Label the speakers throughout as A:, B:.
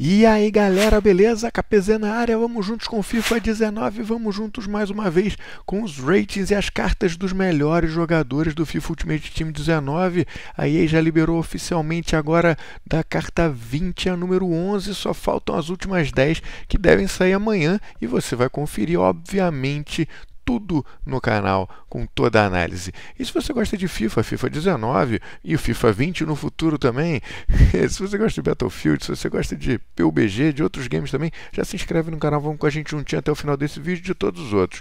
A: E aí galera, beleza? KPZ na área, vamos juntos com FIFA 19, vamos juntos mais uma vez com os ratings e as cartas dos melhores jogadores do FIFA Ultimate Team 19. A EA já liberou oficialmente agora da carta 20 a número 11, só faltam as últimas 10 que devem sair amanhã e você vai conferir obviamente tudo no canal, com toda a análise. E se você gosta de FIFA, FIFA 19 e o FIFA 20 no futuro também, se você gosta de Battlefield, se você gosta de PUBG, de outros games também, já se inscreve no canal, vamos com a gente juntinho até o final desse vídeo e de todos os outros.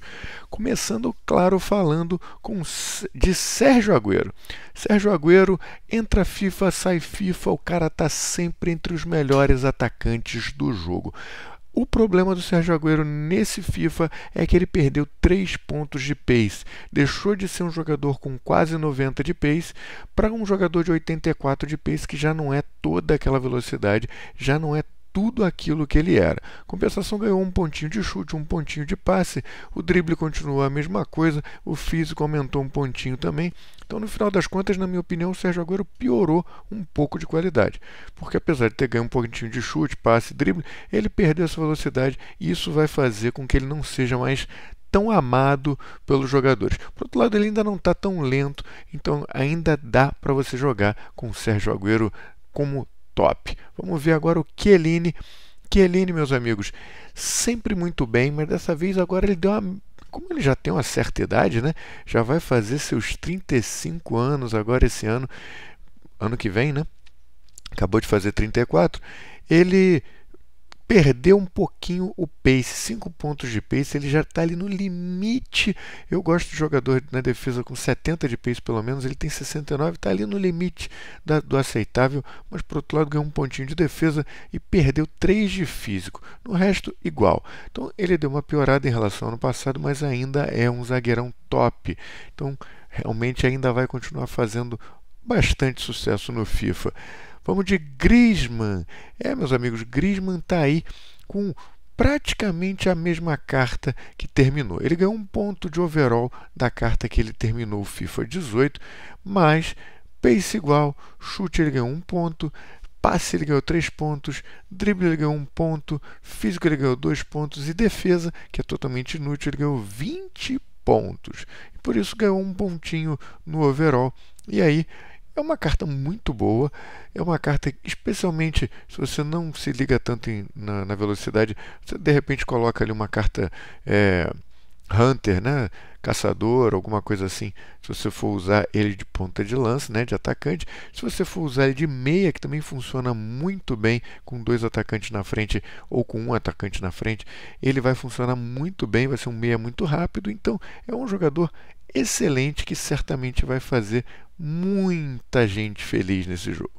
A: Começando, claro, falando com de Sérgio Agüero. Sérgio Agüero entra FIFA, sai FIFA, o cara tá sempre entre os melhores atacantes do jogo. O problema do Sérgio Agüero nesse FIFA é que ele perdeu 3 pontos de pace. Deixou de ser um jogador com quase 90 de pace para um jogador de 84 de pace, que já não é toda aquela velocidade, já não é tudo aquilo que ele era. Compensação ganhou um pontinho de chute, um pontinho de passe, o drible continuou a mesma coisa, o físico aumentou um pontinho também, então, no final das contas, na minha opinião, o Sérgio Agüero piorou um pouco de qualidade. Porque apesar de ter ganho um pouquinho de chute, passe, drible, ele perdeu essa velocidade e isso vai fazer com que ele não seja mais tão amado pelos jogadores. Por outro lado, ele ainda não está tão lento, então ainda dá para você jogar com o Sérgio Agüero como top. Vamos ver agora o Chiellini. Chiellini, meus amigos, sempre muito bem, mas dessa vez agora ele deu uma como ele já tem uma certa idade, né? Já vai fazer seus 35 anos agora esse ano, ano que vem, né? Acabou de fazer 34. Ele perdeu um pouquinho o pace, 5 pontos de pace, ele já está ali no limite. Eu gosto de jogador na defesa com 70 de pace pelo menos, ele tem 69, está ali no limite da, do aceitável, mas por outro lado ganhou um pontinho de defesa e perdeu 3 de físico. No resto, igual. Então ele deu uma piorada em relação ao ano passado, mas ainda é um zagueirão top. Então realmente ainda vai continuar fazendo bastante sucesso no FIFA. Vamos de Griezmann. É, meus amigos, Griezmann está aí com praticamente a mesma carta que terminou. Ele ganhou um ponto de overall da carta que ele terminou o FIFA 18, mas pace igual, chute ele ganhou um ponto, passe ele ganhou três pontos, drible ele ganhou um ponto, físico ele ganhou dois pontos e defesa, que é totalmente inútil, ele ganhou 20 pontos. E por isso ganhou um pontinho no overall. E aí é uma carta muito boa, é uma carta especialmente se você não se liga tanto em, na, na, velocidade, você de repente coloca ali uma carta é, hunter, né? caçador, alguma coisa assim, se você for usar ele de ponta de lança, né, de atacante. Se você for usar ele de meia, que também funciona muito bem com dois atacantes na frente ou com um atacante na frente, ele vai funcionar muito bem, vai ser um meia muito rápido, então é um jogador excelente que certamente vai fazer muita gente feliz nesse jogo.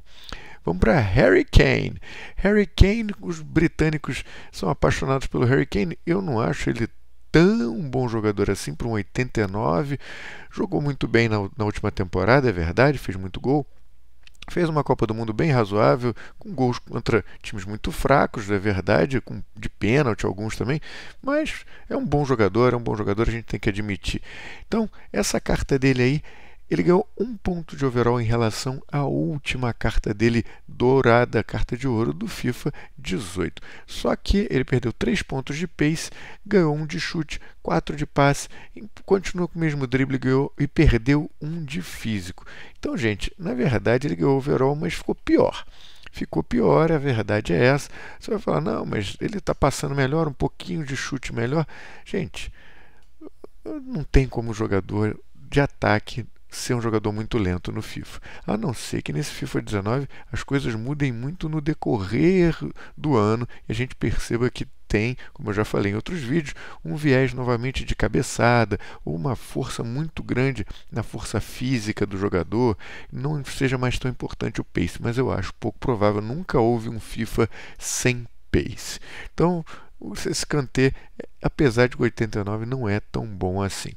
A: Vamos para Harry Kane. Harry Kane, os britânicos são apaixonados pelo Harry Kane. Eu não acho ele tão bom jogador assim para um 89. Jogou muito bem na, na última temporada, é verdade, fez muito gol. Fez uma Copa do Mundo bem razoável, com gols contra times muito fracos, é verdade, com, de pênalti alguns também, mas é um bom jogador, é um bom jogador, a gente tem que admitir. Então, essa carta dele aí ele ganhou um ponto de overall em relação à última carta dele, dourada, carta de ouro do FIFA 18. Só que ele perdeu 3 pontos de pace, ganhou um de chute, 4 de passe, continuou com o mesmo drible ganhou, e perdeu um de físico. Então, gente, na verdade ele ganhou overall, mas ficou pior ficou pior, a verdade é essa. Você vai falar, não, mas ele está passando melhor, um pouquinho de chute melhor. Gente, não tem como jogador de ataque ser um jogador muito lento no FIFA. A não ser que nesse FIFA 19 as coisas mudem muito no decorrer do ano e a gente perceba que tem, como eu já falei em outros vídeos, um viés novamente de cabeçada ou uma força muito grande na força física do jogador, não seja mais tão importante o pace, mas eu acho pouco provável, nunca houve um FIFA sem pace. Então, esse Kanté, apesar de 89, não é tão bom assim.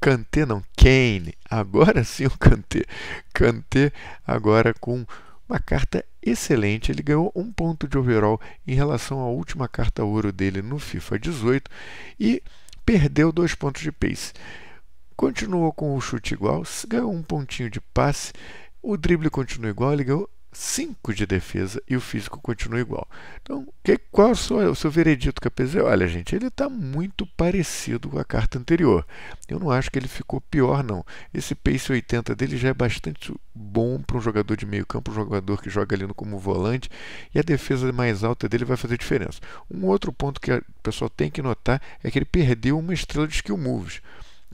A: Kanté não, Kane. Agora sim o Kanté. Kanté agora com uma carta excelente. Ele ganhou um ponto de overall em relação à última carta ouro dele no FIFA 18 e perdeu dois pontos de pace. Continuou com o chute igual, ganhou um pontinho de passe. O drible continua igual, ele ganhou 5 de defesa e o físico continua igual. Então, que, qual é o seu, o seu veredito, KPZ? Olha, gente, ele está muito parecido com a carta anterior. Eu não acho que ele ficou pior, não. Esse pace 80 dele já é bastante bom para um jogador de meio campo, um jogador que joga ali no como volante, e a defesa mais alta dele vai fazer diferença. Um outro ponto que o pessoal tem que notar é que ele perdeu uma estrela de skill moves.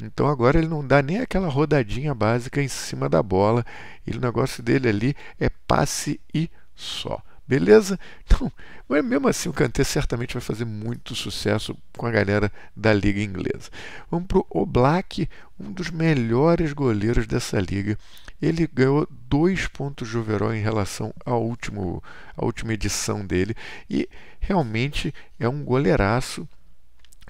A: Então agora ele não dá nem aquela rodadinha básica em cima da bola. E o negócio dele ali é passe e só. Beleza? Então, mas mesmo assim o Kanté certamente vai fazer muito sucesso com a galera da liga inglesa. Vamos para o Oblak, um dos melhores goleiros dessa liga. Ele ganhou dois pontos de overall em relação último, à última edição dele e realmente é um goleiraço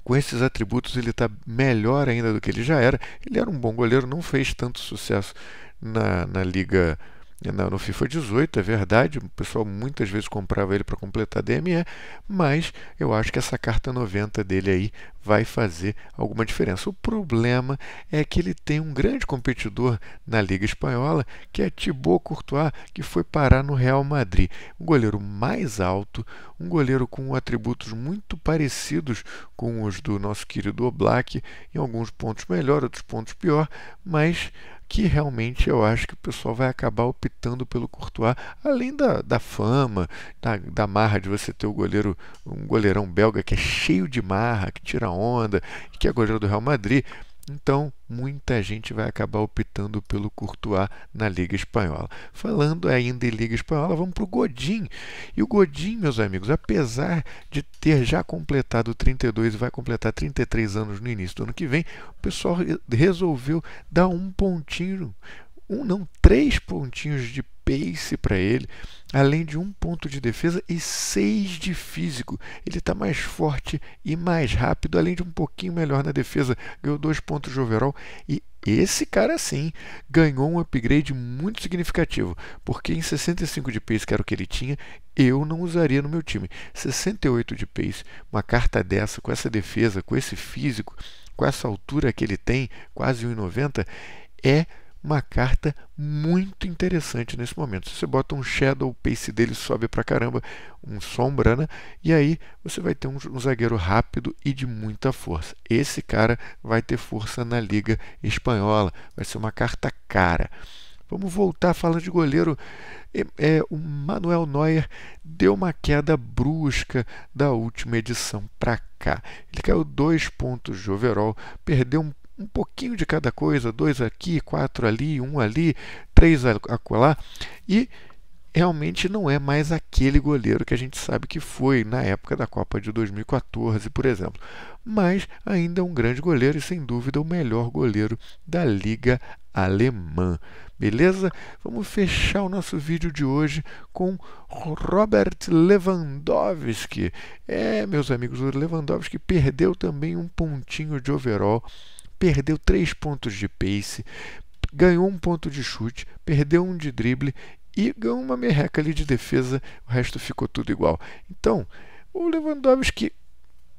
A: com esses atributos ele está melhor ainda do que ele já era. Ele era um bom goleiro, não fez tanto sucesso na, na Liga é, não, no FIFA 18, é verdade, o pessoal muitas vezes comprava ele para completar a DME, mas eu acho que essa carta 90 dele aí vai fazer alguma diferença. O problema é que ele tem um grande competidor na Liga Espanhola, que é Thibaut Courtois, que foi parar no Real Madrid. Um goleiro mais alto, um goleiro com atributos muito parecidos com os do nosso querido Black, em alguns pontos melhor, outros pontos pior, mas que realmente eu acho que o pessoal vai acabar optando pelo Courtois, além da, da fama, da, da marra de você ter o goleiro, um goleirão belga que é cheio de marra, que tira onda, que é goleiro do Real Madrid, então, muita gente vai acabar optando pelo Courtois na Liga Espanhola. Falando ainda em Liga Espanhola, vamos para o Godin. E o Godin, meus amigos, apesar de ter já completado 32 e vai completar 33 anos no início do ano que vem, o pessoal resolveu dar um pontinho um não, três pontinhos de pace para ele, além de um ponto de defesa e seis de físico. Ele está mais forte e mais rápido, além de um pouquinho melhor na defesa. Ganhou dois pontos de overall e esse cara sim ganhou um upgrade muito significativo, porque em 65 de pace, que era o que ele tinha, eu não usaria no meu time. 68 de pace, uma carta dessa, com essa defesa, com esse físico, com essa altura que ele tem, quase 1,90, é uma carta muito interessante nesse momento. Se Você bota um shadow, o pace dele sobe pra caramba, um sombra, né? E aí você vai ter um, um zagueiro rápido e de muita força. Esse cara vai ter força na Liga Espanhola, vai ser uma carta cara. Vamos voltar falando de goleiro. É, o Manuel Neuer deu uma queda brusca da última edição para cá. Ele caiu dois pontos de overall, perdeu um um pouquinho de cada coisa, dois aqui, quatro ali, um ali, três acolá, e realmente não é mais aquele goleiro que a gente sabe que foi na época da Copa de 2014, por exemplo. Mas ainda é um grande goleiro e sem dúvida o melhor goleiro da liga alemã. Beleza? Vamos fechar o nosso vídeo de hoje com Robert Lewandowski. É, meus amigos, o Lewandowski perdeu também um pontinho de overall perdeu 3 pontos de pace, ganhou um ponto de chute, perdeu um de drible e ganhou uma merreca ali de defesa, o resto ficou tudo igual. Então, o Lewandowski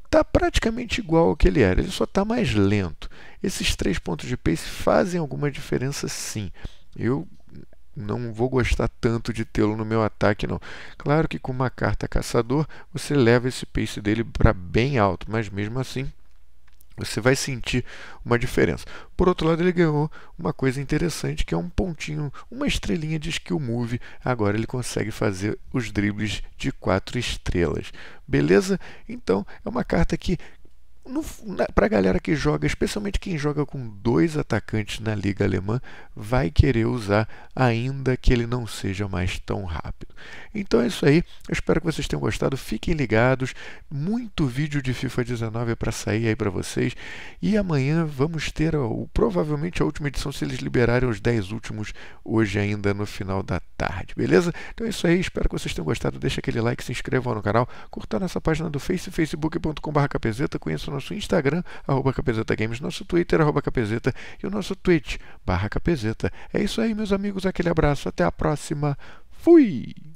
A: está praticamente igual ao que ele era, ele só está mais lento. Esses três pontos de pace fazem alguma diferença sim. Eu não vou gostar tanto de tê-lo no meu ataque, não. Claro que com uma carta caçador, você leva esse pace dele para bem alto, mas mesmo assim você vai sentir uma diferença. Por outro lado, ele ganhou uma coisa interessante, que é um pontinho, uma estrelinha de skill move. Agora ele consegue fazer os dribles de quatro estrelas. Beleza? Então, é uma carta que para a galera que joga, especialmente quem joga com dois atacantes na liga alemã, vai querer usar, ainda que ele não seja mais tão rápido. Então é isso aí, eu espero que vocês tenham gostado, fiquem ligados, muito vídeo de FIFA 19 é para sair aí para vocês, e amanhã vamos ter o, provavelmente a última edição, se eles liberarem os 10 últimos hoje ainda no final da tarde, beleza? Então é isso aí, espero que vocês tenham gostado, deixa aquele like, se inscrevam no canal, curta nossa página do Face, facebook.com.br, conheça nosso, nosso Instagram, arroba Capezeta Games, nosso Twitter, arroba Capezeta e o nosso Twitch, barra Capezeta. É isso aí, meus amigos, aquele abraço, até a próxima, fui!